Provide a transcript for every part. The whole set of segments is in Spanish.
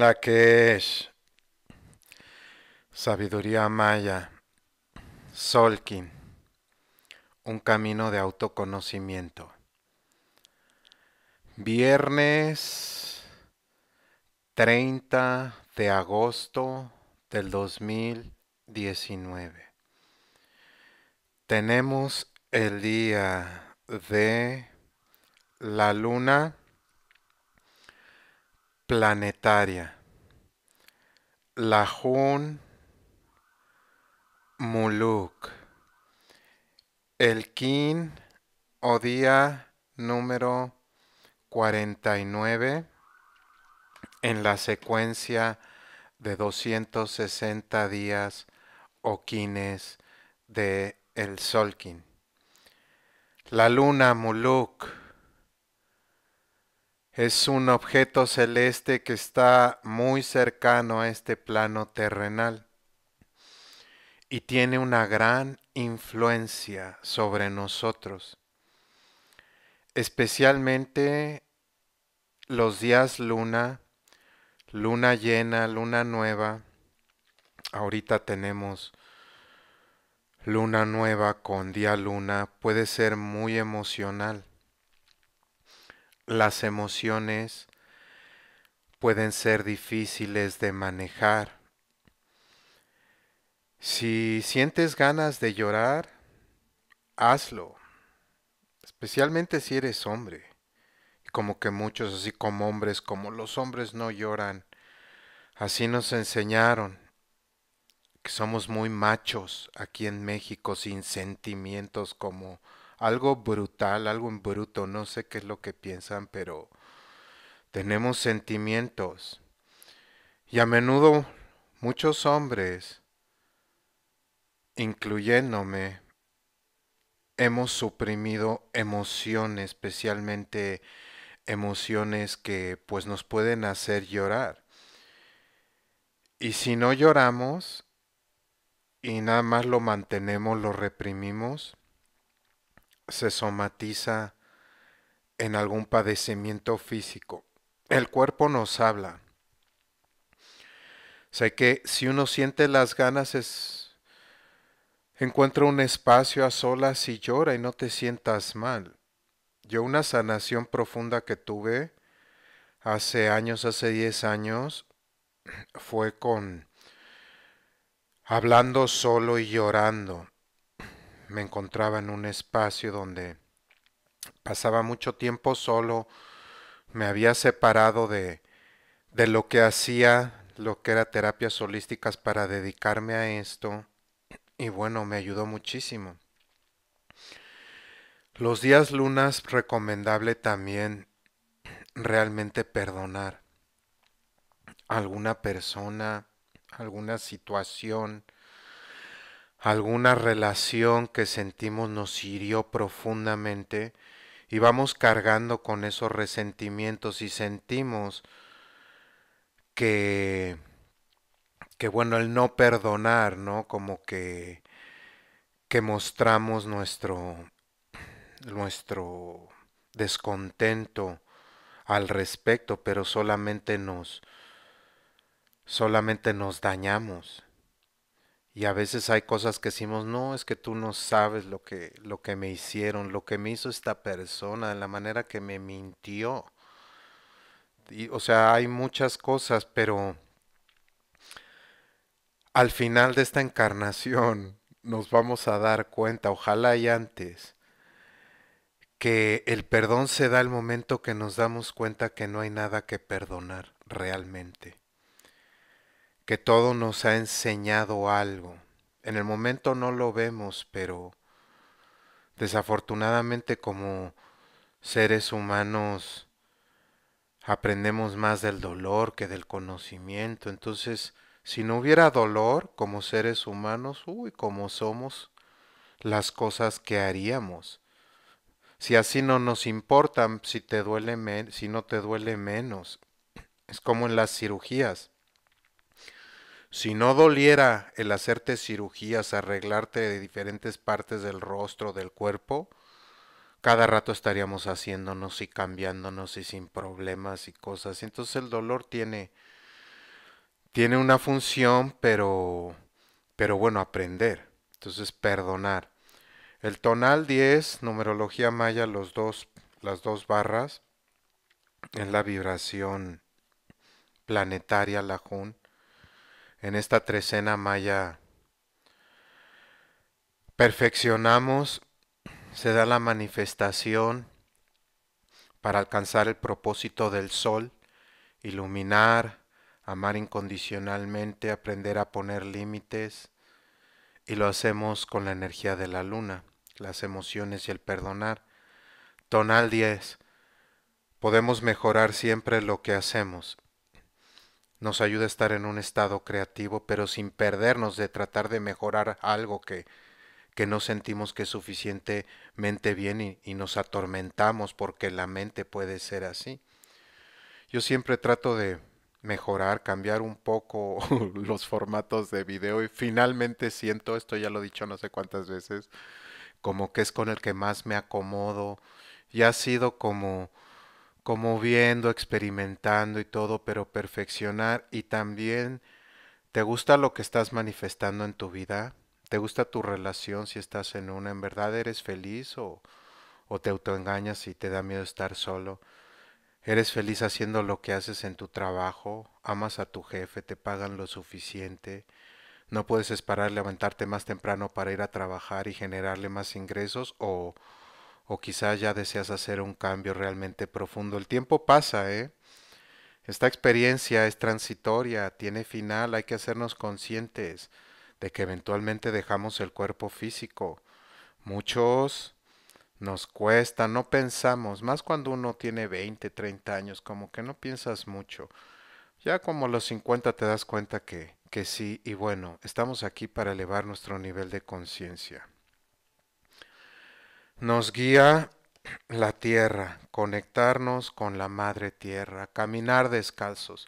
la que es sabiduría maya, Solkin, un camino de autoconocimiento. Viernes 30 de agosto del 2019. Tenemos el día de la luna planetaria la Jun Muluk. El Kin o día número 49 en la secuencia de 260 días o quines de el Solkin. La luna Muluk es un objeto celeste que está muy cercano a este plano terrenal y tiene una gran influencia sobre nosotros, especialmente los días luna, luna llena, luna nueva. Ahorita tenemos luna nueva con día luna, puede ser muy emocional. Las emociones pueden ser difíciles de manejar. Si sientes ganas de llorar, hazlo, especialmente si eres hombre. Como que muchos, así como hombres, como los hombres no lloran, así nos enseñaron que somos muy machos aquí en México sin sentimientos como algo brutal, algo bruto, no sé qué es lo que piensan, pero tenemos sentimientos. Y a menudo muchos hombres, incluyéndome, hemos suprimido emociones, especialmente emociones que pues nos pueden hacer llorar. Y si no lloramos y nada más lo mantenemos, lo reprimimos, se somatiza en algún padecimiento físico. El cuerpo nos habla. Sé que si uno siente las ganas es encuentra un espacio a solas y llora y no te sientas mal. Yo una sanación profunda que tuve hace años, hace 10 años, fue con hablando solo y llorando me encontraba en un espacio donde pasaba mucho tiempo solo, me había separado de, de lo que hacía, lo que era terapias holísticas para dedicarme a esto, y bueno, me ayudó muchísimo. Los días lunas recomendable también realmente perdonar alguna persona, alguna situación, alguna relación que sentimos nos hirió profundamente y vamos cargando con esos resentimientos y sentimos que, que bueno, el no perdonar, ¿no? Como que, que mostramos nuestro, nuestro descontento al respecto, pero solamente nos, solamente nos dañamos. Y a veces hay cosas que decimos, no, es que tú no sabes lo que, lo que me hicieron, lo que me hizo esta persona, la manera que me mintió. Y, o sea, hay muchas cosas, pero al final de esta encarnación nos vamos a dar cuenta, ojalá y antes, que el perdón se da el momento que nos damos cuenta que no hay nada que perdonar realmente que todo nos ha enseñado algo. En el momento no lo vemos, pero desafortunadamente como seres humanos aprendemos más del dolor que del conocimiento. Entonces, si no hubiera dolor como seres humanos, uy, como somos las cosas que haríamos. Si así no nos importan, si te duele, si no te duele menos. Es como en las cirugías. Si no doliera el hacerte cirugías, arreglarte de diferentes partes del rostro, del cuerpo, cada rato estaríamos haciéndonos y cambiándonos y sin problemas y cosas. Entonces el dolor tiene, tiene una función, pero, pero bueno, aprender. Entonces perdonar. El tonal 10, numerología maya, los las dos barras, es la vibración planetaria, la Jun en esta trecena maya perfeccionamos, se da la manifestación para alcanzar el propósito del sol, iluminar, amar incondicionalmente, aprender a poner límites, y lo hacemos con la energía de la luna, las emociones y el perdonar. Tonal 10. Podemos mejorar siempre lo que hacemos nos ayuda a estar en un estado creativo, pero sin perdernos de tratar de mejorar algo que, que no sentimos que es suficientemente bien y, nos atormentamos porque la mente puede ser así. Yo siempre trato de mejorar, cambiar un poco los formatos de video y finalmente siento, esto ya lo he dicho no sé cuántas veces, como que es con el que más me acomodo y ha sido como como viendo, experimentando y todo, pero perfeccionar y también te gusta lo que estás manifestando en tu vida, te gusta tu relación si estás en una, en verdad eres feliz o, o te autoengañas y te da miedo estar solo. Eres feliz haciendo lo que haces en tu trabajo, amas a tu jefe, te pagan lo suficiente, no puedes esperar levantarte más temprano para ir a trabajar y generarle más ingresos o, o quizás ya deseas hacer un cambio realmente profundo. El tiempo pasa, ¿eh? Esta experiencia es transitoria, tiene final, hay que hacernos conscientes de que eventualmente dejamos el cuerpo físico. Muchos nos cuesta, no pensamos, más cuando uno tiene 20, 30 años, como que no piensas mucho. Ya como los 50 te das cuenta que, que sí, y bueno, estamos aquí para elevar nuestro nivel de conciencia. Nos guía la tierra, conectarnos con la madre tierra, caminar descalzos.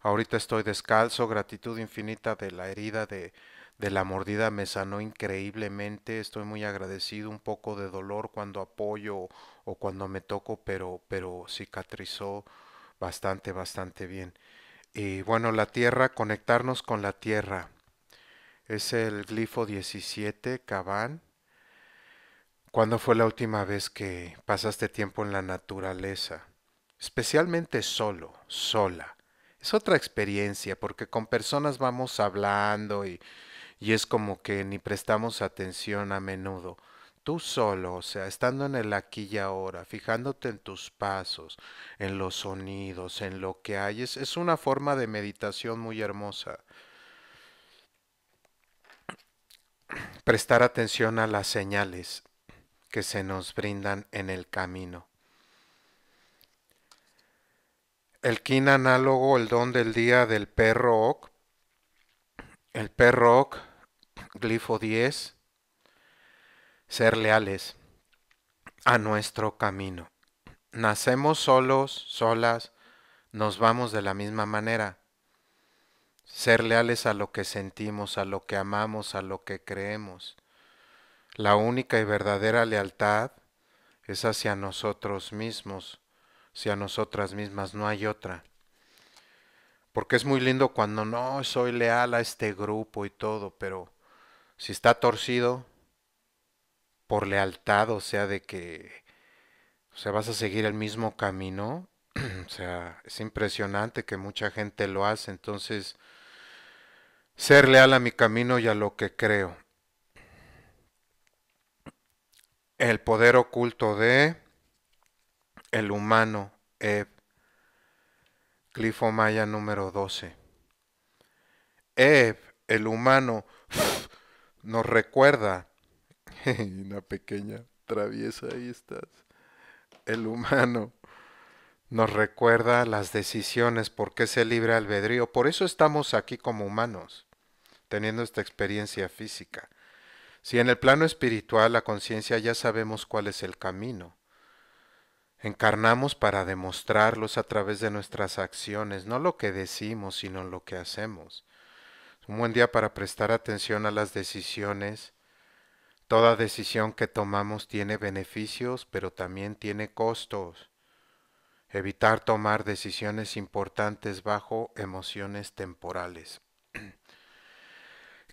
Ahorita estoy descalzo, gratitud infinita de la herida de, la mordida me sanó increíblemente, estoy muy agradecido, un poco de dolor cuando apoyo o cuando me toco, pero, pero cicatrizó bastante, bastante bien. Y bueno, la tierra, conectarnos con la tierra. Es el glifo 17, Cabán. ¿Cuándo fue la última vez que pasaste tiempo en la naturaleza? Especialmente solo, sola. Es otra experiencia porque con personas vamos hablando y, y es como que ni prestamos atención a menudo. Tú solo, o sea, estando en el aquí y ahora, fijándote en tus pasos, en los sonidos, en lo que hay, es una forma de meditación muy hermosa. Prestar atención a las señales que se nos brindan en el camino. El kin análogo, el don del día del perro ok, el perro ok, glifo 10, ser leales a nuestro camino. Nacemos solos, solas, nos vamos de la misma manera. Ser leales a lo que sentimos, a lo que amamos, a lo que creemos. La única y verdadera lealtad es hacia nosotros mismos, hacia nosotras mismas, no hay otra. Porque es muy lindo cuando no soy leal a este grupo y todo, pero si está torcido por lealtad, o sea, de que sea, vas a seguir el mismo camino, o sea, es impresionante que mucha gente lo hace, entonces ser leal a mi camino y a lo que creo. El poder oculto de El humano, Eb. Clifo Maya número 12. Eb, el humano, nos recuerda. Una pequeña traviesa, ahí estás. El humano nos recuerda las decisiones, por qué se libre albedrío. Por eso estamos aquí como humanos, teniendo esta experiencia física. Si en el plano espiritual la conciencia ya sabemos cuál es el camino, encarnamos para demostrarlos a través de nuestras acciones, no lo que decimos, sino lo que hacemos. un buen día para prestar atención a las decisiones. Toda decisión que tomamos tiene beneficios, pero también tiene costos. Evitar tomar decisiones importantes bajo emociones temporales.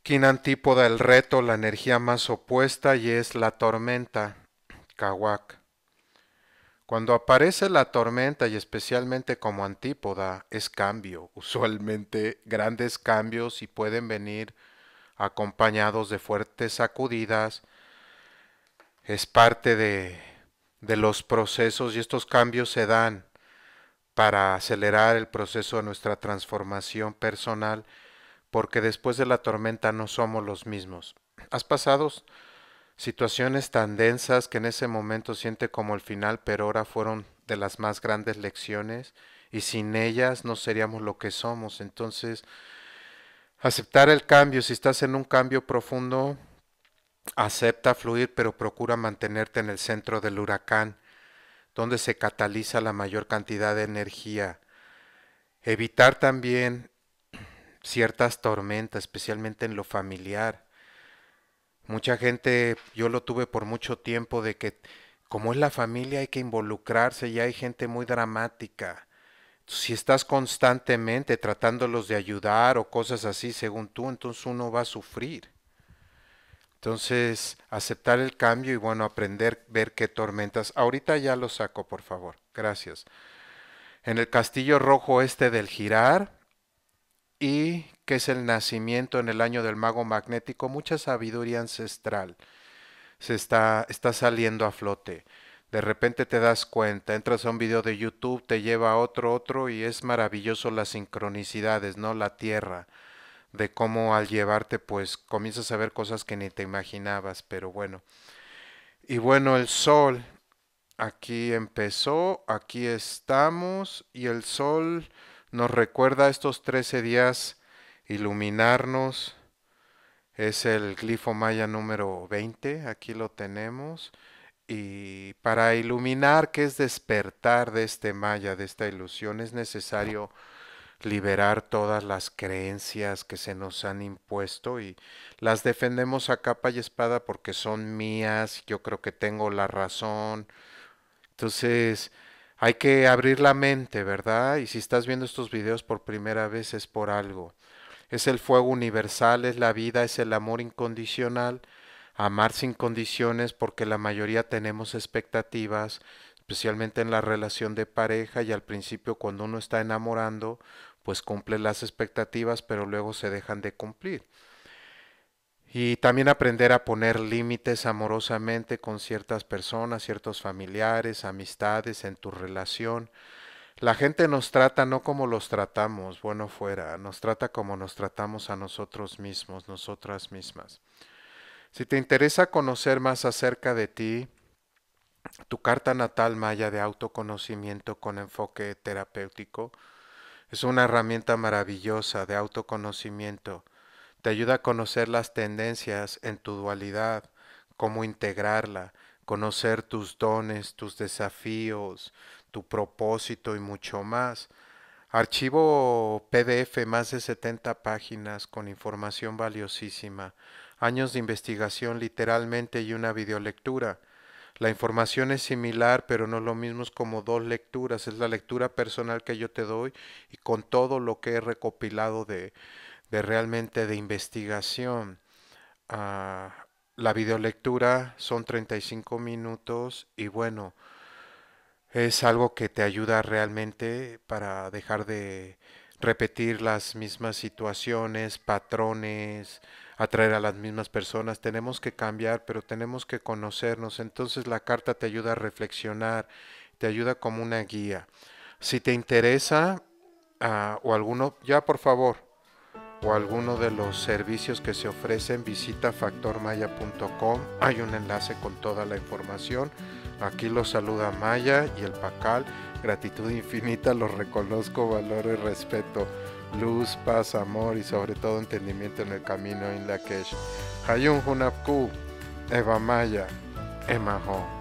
¿Quién antípoda el reto, la energía más opuesta y es la tormenta, Kawak. Cuando aparece la tormenta y especialmente como antípoda es cambio, usualmente grandes cambios y pueden venir acompañados de fuertes sacudidas. Es parte de, de los procesos y estos cambios se dan para acelerar el proceso de nuestra transformación personal porque después de la tormenta no somos los mismos. ¿Has pasado situaciones tan densas que en ese momento siente como el final, pero ahora fueron de las más grandes lecciones y sin ellas no seríamos lo que somos? Entonces, aceptar el cambio, si estás en un cambio profundo, acepta fluir, pero procura mantenerte en el centro del huracán, donde se cataliza la mayor cantidad de energía. Evitar también ciertas tormentas, especialmente en lo familiar. Mucha gente, yo lo tuve por mucho tiempo, de que como es la familia hay que involucrarse y hay gente muy dramática. Si estás constantemente tratándolos de ayudar o cosas así según tú, entonces uno va a sufrir. Entonces, aceptar el cambio y bueno, aprender, ver qué tormentas. Ahorita ya lo saco, por favor. Gracias. En el Castillo Rojo este del Girar, y que es el nacimiento en el año del mago magnético, mucha sabiduría ancestral se está, está saliendo a flote. De repente te das cuenta, entras a un video de YouTube, te lleva a otro, otro, y es maravilloso las sincronicidades, ¿no? La tierra, de cómo al llevarte, pues comienzas a ver cosas que ni te imaginabas, pero bueno. Y bueno, el sol, aquí empezó, aquí estamos, y el sol nos recuerda estos 13 días iluminarnos. Es el glifo maya número 20, aquí lo tenemos. Y para iluminar, que es despertar de este maya, de esta ilusión, es necesario liberar todas las creencias que se nos han impuesto y las defendemos a capa y espada porque son mías, yo creo que tengo la razón. Entonces, hay que abrir la mente, ¿verdad? Y si estás viendo estos videos por primera vez es por algo. Es el fuego universal, es la vida, es el amor incondicional, amar sin condiciones porque la mayoría tenemos expectativas, especialmente en la relación de pareja y al principio cuando uno está enamorando, pues cumple las expectativas, pero luego se dejan de cumplir. Y también aprender a poner límites amorosamente con ciertas personas, ciertos familiares, amistades, en tu relación. La gente nos trata no como los tratamos, bueno fuera, nos trata como nos tratamos a nosotros mismos, nosotras mismas. Si te interesa conocer más acerca de ti, tu carta natal maya de autoconocimiento con enfoque terapéutico es una herramienta maravillosa de autoconocimiento te ayuda a conocer las tendencias en tu dualidad, cómo integrarla, conocer tus dones, tus desafíos, tu propósito y mucho más. Archivo PDF, más de 70 páginas con información valiosísima, años de investigación literalmente y una videolectura. La información es similar, pero no lo mismo, es como dos lecturas. Es la lectura personal que yo te doy y con todo lo que he recopilado de, de realmente de investigación. Ah, la videolectura son 35 minutos y bueno, es algo que te ayuda realmente para dejar de repetir las mismas situaciones, patrones, atraer a las mismas personas. Tenemos que cambiar, pero tenemos que conocernos. Entonces la carta te ayuda a reflexionar, te ayuda como una guía. Si te interesa ah, o alguno, ya por favor, o alguno de los servicios que se ofrecen, visita factormaya.com. Hay un enlace con toda la información. Aquí los saluda Maya y el Pacal. Gratitud infinita, los reconozco, valor y respeto. Luz, paz, amor y sobre todo entendimiento en el camino en la Hayun Hunapku, Eva Maya, Emaho.